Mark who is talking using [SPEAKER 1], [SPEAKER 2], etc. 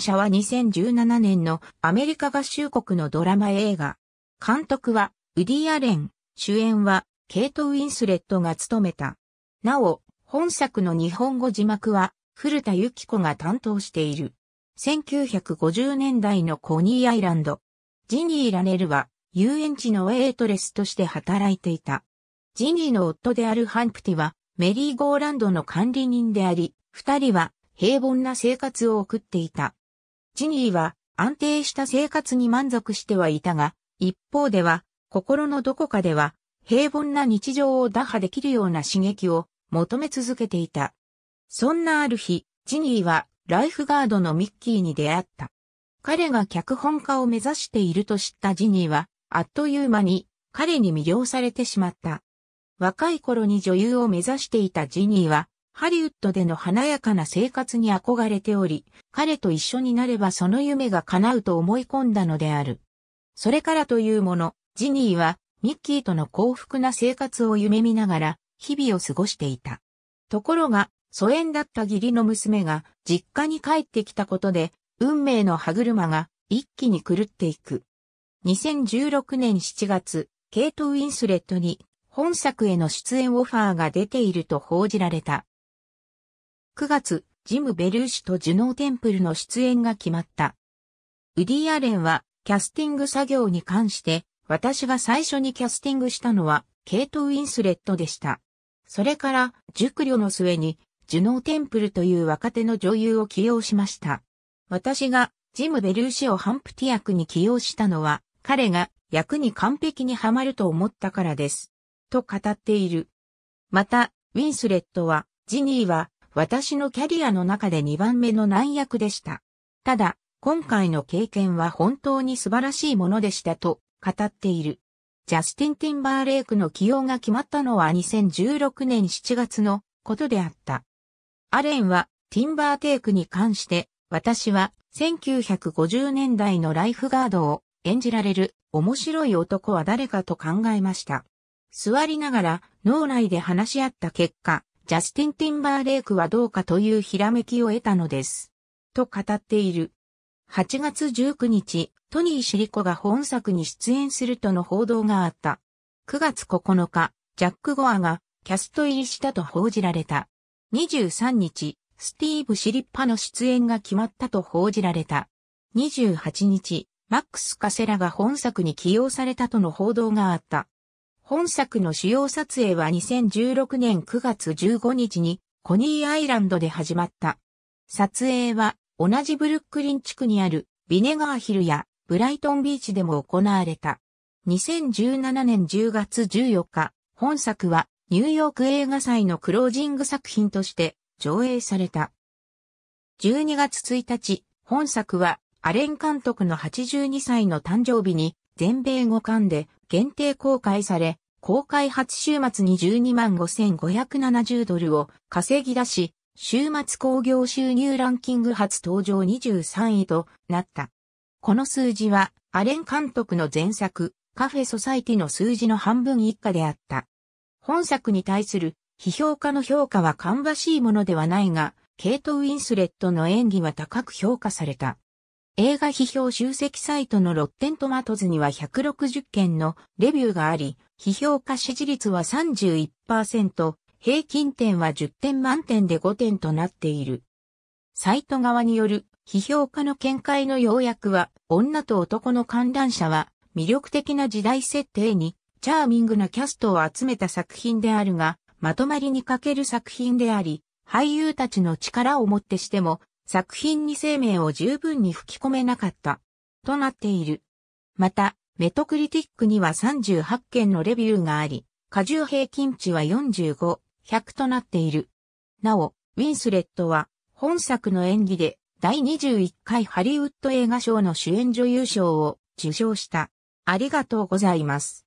[SPEAKER 1] 者は2017年のアメリカ合衆国のドラマ映画。監督はウディ・アレン、主演はケイト・ウィンスレットが務めた。なお、本作の日本語字幕は古田由紀子が担当している。1950年代のコニーアイランド。ジニー・ラネルは遊園地のウェイトレスとして働いていた。ジニーの夫であるハンプティはメリーゴーランドの管理人であり、二人は平凡な生活を送っていた。ジニーは安定した生活に満足してはいたが、一方では心のどこかでは平凡な日常を打破できるような刺激を求め続けていた。そんなある日、ジニーはライフガードのミッキーに出会った。彼が脚本家を目指していると知ったジニーは、あっという間に彼に魅了されてしまった。若い頃に女優を目指していたジニーは、ハリウッドでの華やかな生活に憧れており、彼と一緒になればその夢が叶うと思い込んだのである。それからというもの、ジニーはミッキーとの幸福な生活を夢見ながら日々を過ごしていた。ところが、疎遠だった義理の娘が実家に帰ってきたことで、運命の歯車が一気に狂っていく。2016年7月、ケイト・ウィンスレットに本作への出演オファーが出ていると報じられた。9月、ジム・ベルーシとジュノー・テンプルの出演が決まった。ウディ・アレンは、キャスティング作業に関して、私が最初にキャスティングしたのは、ケイト・ウィンスレットでした。それから、熟慮の末に、ジュノー・テンプルという若手の女優を起用しました。私が、ジム・ベルーシをハンプティ役に起用したのは、彼が役に完璧にはまると思ったからです。と語っている。また、ウィンスレットは、ジニーは私のキャリアの中で2番目の難役でした。ただ、今回の経験は本当に素晴らしいものでしたと語っている。ジャスティン・ティンバーレイクの起用が決まったのは2016年7月のことであった。アレンはティンバーテイクに関して私は1950年代のライフガードを演じられる面白い男は誰かと考えました。座りながら脳内で話し合った結果、ジャスティン・ティンバーレイクはどうかというひらめきを得たのです。と語っている。8月19日、トニー・シリコが本作に出演するとの報道があった。9月9日、ジャック・ゴアがキャスト入りしたと報じられた。23日、スティーブ・シリッパの出演が決まったと報じられた。28日、マックス・カセラが本作に起用されたとの報道があった。本作の主要撮影は2016年9月15日にコニーアイランドで始まった。撮影は同じブルックリン地区にあるビネガーヒルやブライトンビーチでも行われた。2017年10月14日、本作はニューヨーク映画祭のクロージング作品として上映された。12月1日、本作はアレン監督の82歳の誕生日に全米5巻で限定公開され、公開初週末に12万5570ドルを稼ぎ出し、週末興行収入ランキング初登場23位となった。この数字は、アレン監督の前作、カフェソサイティの数字の半分以下であった。本作に対する批評家の評価は芳しいものではないが、ケイト・ウィンスレットの演技は高く評価された。映画批評集積サイトのロッテントマトズには160件のレビューがあり、批評家支持率は31%、平均点は10点満点で5点となっている。サイト側による批評家の見解の要約は、女と男の観覧者は魅力的な時代設定にチャーミングなキャストを集めた作品であるが、まとまりに欠ける作品であり、俳優たちの力をもってしても作品に生命を十分に吹き込めなかった、となっている。また、メトクリティックには38件のレビューがあり、過重平均値は45、100となっている。なお、ウィンスレットは、本作の演技で、第21回ハリウッド映画賞の主演女優賞を受賞した。ありがとうございます。